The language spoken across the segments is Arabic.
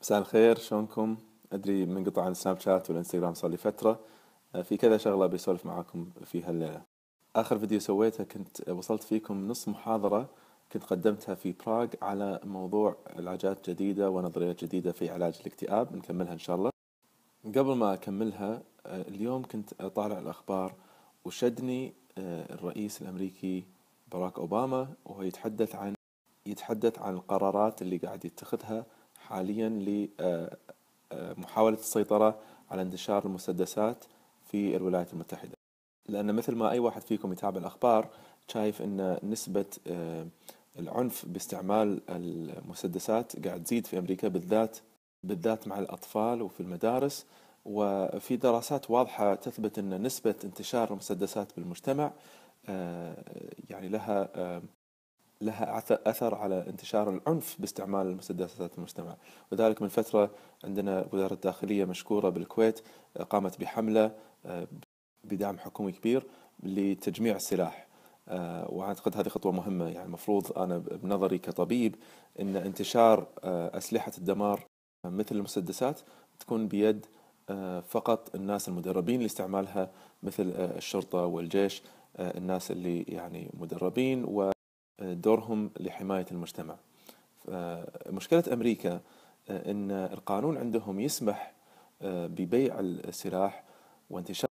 مساء الخير شلونكم؟ ادري منقطع عن سناب شات والانستغرام صار لي فتره آه، في كذا شغله بسولف معاكم فيها الليله اخر فيديو سويته كنت وصلت فيكم نص محاضره كنت قدمتها في براغ على موضوع علاجات جديدة ونظريات جديدة في علاج الاكتئاب نكملها إن شاء الله قبل ما أكملها آه، اليوم كنت أطالع الأخبار وشدني آه، الرئيس الأمريكي باراك أوباما وهو يتحدث عن يتحدث عن القرارات اللي قاعد يتخذها حاليا لمحاولة آه، آه، السيطرة على انتشار المسدسات في الولايات المتحدة لأن مثل ما أي واحد فيكم يتابع الأخبار شايف أن نسبة آه، العنف باستعمال المسدسات قاعد تزيد في أمريكا بالذات بالذات مع الأطفال وفي المدارس وفي دراسات واضحة تثبت أن نسبة انتشار المسدسات بالمجتمع يعني لها لها أثر على انتشار العنف باستعمال المسدسات المجتمع وذلك من فترة عندنا وزارة الداخلية مشكورة بالكويت قامت بحملة آه، بدعم حكومي كبير لتجميع السلاح آه، واعتقد هذه خطوه مهمه يعني المفروض انا بنظري كطبيب ان انتشار آه، اسلحه الدمار مثل المسدسات تكون بيد فقط الناس المدربين لاستعمالها مثل الشرطه والجيش الناس اللي يعني مدربين و دورهم لحماية المجتمع مشكلة أمريكا آه، أن القانون عندهم يسمح آه، ببيع السلاح وانتشار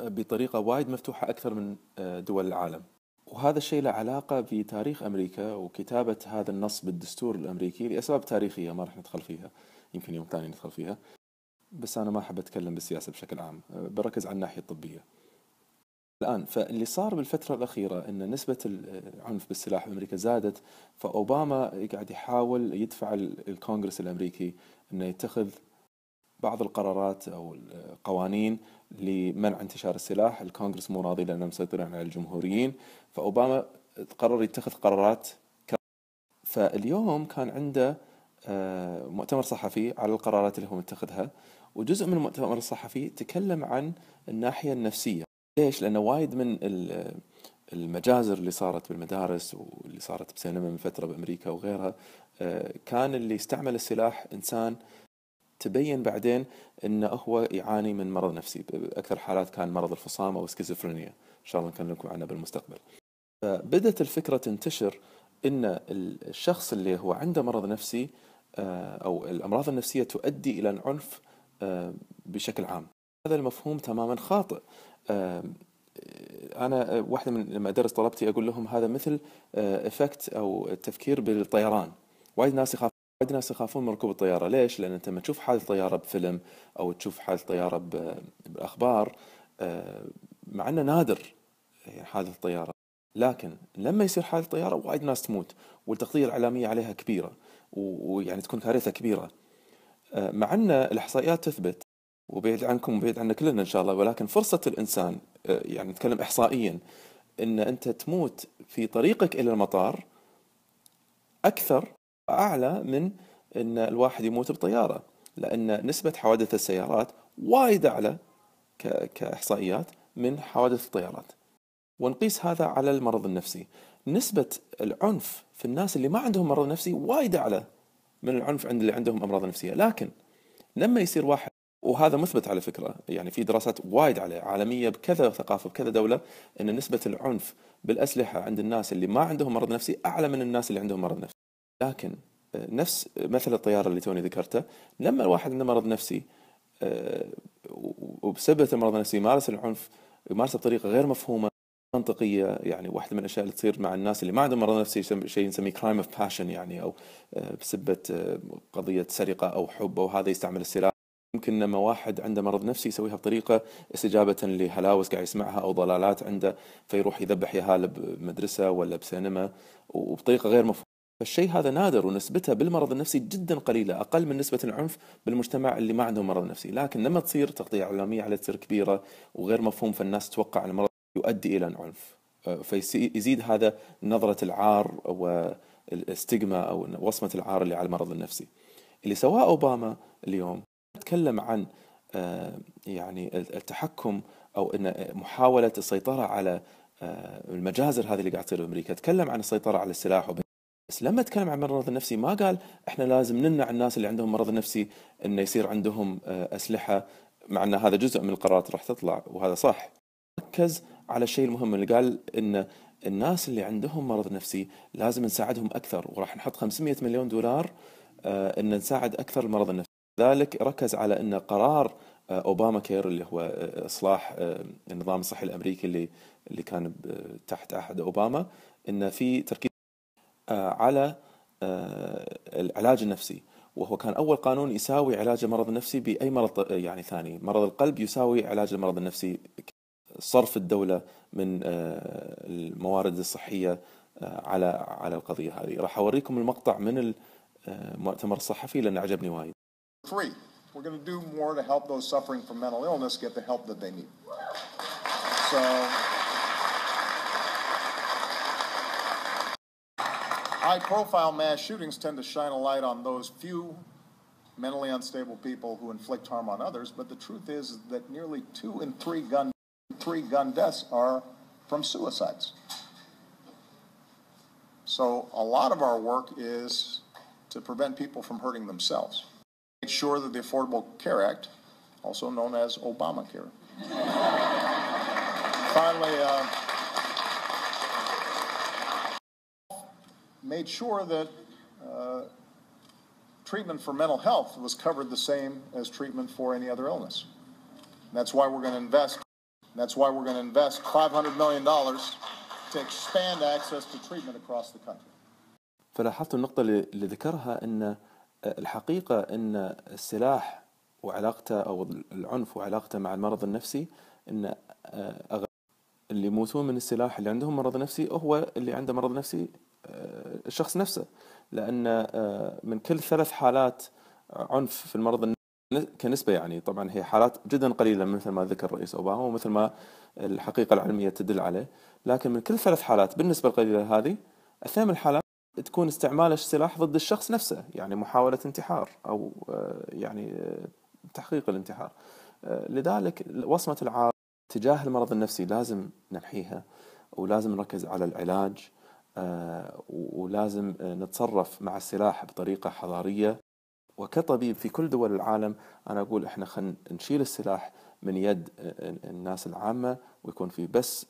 بطريقة وايد مفتوحة أكثر من آه، دول العالم وهذا الشيء له علاقة بتاريخ أمريكا وكتابة هذا النص بالدستور الأمريكي لأسباب تاريخية ما راح ندخل فيها يمكن يوم ثاني ندخل فيها بس أنا ما أحب أتكلم بالسياسة بشكل عام بركز على الناحية الطبية الان فاللي صار بالفتره الاخيره ان نسبه العنف بالسلاح بامريكا زادت فاوباما قاعد يحاول يدفع الكونغرس الامريكي انه يتخذ بعض القرارات او القوانين لمنع انتشار السلاح، الكونغرس مو راضي لانه مسيطرين على الجمهوريين، فاوباما قرر يتخذ قرارات فاليوم كان عنده آه، مؤتمر صحفي على القرارات اللي هو متخذها وجزء من المؤتمر الصحفي تكلم عن الناحيه النفسيه ليش؟ لأنه وايد من المجازر اللي صارت بالمدارس واللي صارت بسينما من فترة بأمريكا وغيرها آه، كان اللي استعمل السلاح إنسان تبين بعدين انه هو يعاني من مرض نفسي باكثر حالات كان مرض الفصام او السكيزوفرينيا ان شاء الله نكلم لكم بالمستقبل فبدت الفكره تنتشر ان الشخص اللي هو عنده مرض نفسي آه، او الامراض النفسيه تؤدي الى العنف آه، بشكل عام هذا المفهوم تماما خاطئ انا واحده من لما ادرس طلبتي اقول لهم هذا مثل افكت او التفكير بالطيران وايد ناس يخاف وايد ناس يخافون من ركوب الطياره ليش لان انت لما تشوف حادث طياره بفيلم او تشوف حادث طياره بالاخبار مع انه نادر يعني حادث طياره لكن لما يصير حادث طياره وايد ناس تموت والتغطيه الاعلاميه عليها كبيره ويعني تكون كارثه كبيره مع ان الاحصائيات تثبت وبعيد عنكم وبعيد عنا كلنا ان شاء الله ولكن فرصه الانسان آه، يعني نتكلم احصائيا ان انت تموت في طريقك الى المطار اكثر اعلى من ان الواحد يموت بطياره لان نسبه حوادث السيارات وايد اعلى كاحصائيات من حوادث الطيارات ونقيس هذا على المرض النفسي نسبة العنف في الناس اللي ما عندهم مرض نفسي وايد أعلى من العنف عند اللي عندهم أمراض نفسية لكن لما يصير واحد وهذا مثبت على فكره يعني في دراسات وايد عليه عالميه بكذا ثقافه بكذا دوله ان نسبه العنف بالاسلحه عند الناس اللي ما عندهم مرض نفسي اعلى من الناس اللي عندهم مرض نفسي لكن آه، نفس مثل الطياره اللي توني ذكرته لما الواحد عنده مرض نفسي آه، وبسبب المرض النفسي يمارس العنف يمارسه بطريقه غير مفهومه منطقيه يعني واحده من الاشياء اللي تصير مع الناس اللي ما عندهم مرض نفسي شيء نسميه كرايم اوف باشن يعني او آه، بسبه قضيه سرقه او حب او هذا يستعمل السلاح يمكن لما واحد عنده مرض نفسي يسويها بطريقه استجابه لهلاوس قاعد يسمعها او ضلالات عنده فيروح يذبح يهال بمدرسه ولا بسينما وبطريقه غير مفهومه فالشيء هذا نادر ونسبته بالمرض النفسي جدا قليله اقل من نسبه العنف بالمجتمع اللي ما عنده مرض نفسي لكن لما تصير تغطيه اعلاميه على تصير كبيره وغير مفهوم فالناس تتوقع ان المرض يؤدي الى العنف أه، فيزيد هذا نظره العار والاستجما او وصمه العار اللي على المرض النفسي اللي سواه اوباما اليوم نتكلم عن آه، يعني التحكم او ان محاوله السيطره على آه، المجازر هذه اللي قاعد تصير في امريكا، تكلم عن السيطره على السلاح وبس. بس لما تكلم عن المرض النفسي ما قال احنا لازم نمنع الناس اللي عندهم مرض نفسي انه يصير عندهم آه، اسلحه مع ان هذا جزء من القرارات راح تطلع وهذا صح. ركز على الشيء المهم اللي قال ان الناس اللي عندهم مرض نفسي لازم نساعدهم اكثر وراح نحط 500 مليون دولار ان نساعد اكثر المرضى النفسي ذلك ركز على أن قرار آه، اوباما كير اللي هو آه، اصلاح آه، النظام الصحي الامريكي اللي اللي كان تحت عهد اوباما ان في تركيز على العلاج النفسي وهو كان اول قانون يساوي علاج المرض النفسي باي مرض يعني ثاني مرض القلب يساوي علاج المرض النفسي صرف الدوله من الموارد الصحيه على على القضيه هذه راح اوريكم المقطع من المؤتمر الصحفي لان عجبني وايد Three, we're going to do more to help those suffering from mental illness get the help that they need. So, high profile mass shootings tend to shine a light on those few mentally unstable people who inflict harm on others, but the truth is that nearly two in three gun, three gun deaths are from suicides. So, a lot of our work is to prevent people from hurting themselves. Made sure that the Affordable Care Act, also known as Obamacare, finally uh, made sure that uh, treatment for mental health was covered the same as treatment for any other illness. that's why we're going to invest. That's why we're going to invest $500 million to expand access to treatment across the country. فلاحظت النقطة اللي ذكرها أن الحقيقة أن السلاح وعلاقته أو العنف وعلاقته مع المرض النفسي أن آه، أغلب اللي يموتون من السلاح اللي عندهم مرض نفسي هو اللي عنده مرض نفسي آه، الشخص نفسه لأن آه، من كل ثلاث حالات عنف في المرض النفسي كنسبة يعني طبعا هي حالات جدا قليلة مثل ما ذكر الرئيس أوباما ومثل ما الحقيقة العلمية تدل عليه لكن من كل ثلاث حالات بالنسبة القليلة هذه الثامن حالات الحالات تكون استعمال السلاح ضد الشخص نفسه يعني محاولة انتحار أو آه، يعني آه، تحقيق الانتحار آه، لذلك وصمة العار تجاه المرض النفسي لازم ننحيها ولازم نركز على العلاج ولازم نتصرف مع السلاح بطريقة حضارية وكطبيب في كل دول العالم أنا أقول إحنا خلينا نشيل السلاح من يد الناس العامة ويكون في بس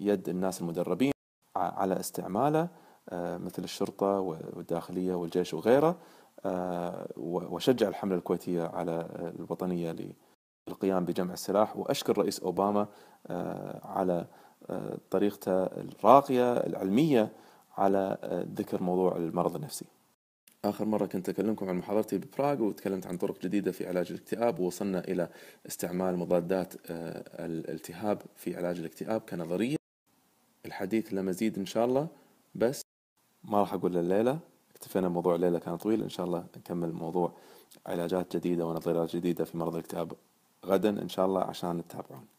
يد الناس المدربين على استعماله آه، مثل الشرطة والداخلية والجيش وغيره آه، وشجع الحملة الكويتية على الوطنية للقيام بجمع السلاح وأشكر رئيس أوباما آه، على طريقته الراقية العلمية على ذكر موضوع المرض النفسي آخر مرة كنت أكلمكم عن محاضرتي ببراغ وتكلمت عن طرق جديدة في علاج الاكتئاب ووصلنا إلى استعمال مضادات الالتهاب في علاج الاكتئاب كنظرية الحديث لمزيد إن شاء الله بس ما راح أقول الليلة اكتفينا موضوع الليلة كان طويل إن شاء الله نكمل موضوع علاجات جديدة ونظريات جديدة في مرض الاكتئاب غدا إن شاء الله عشان تتابعون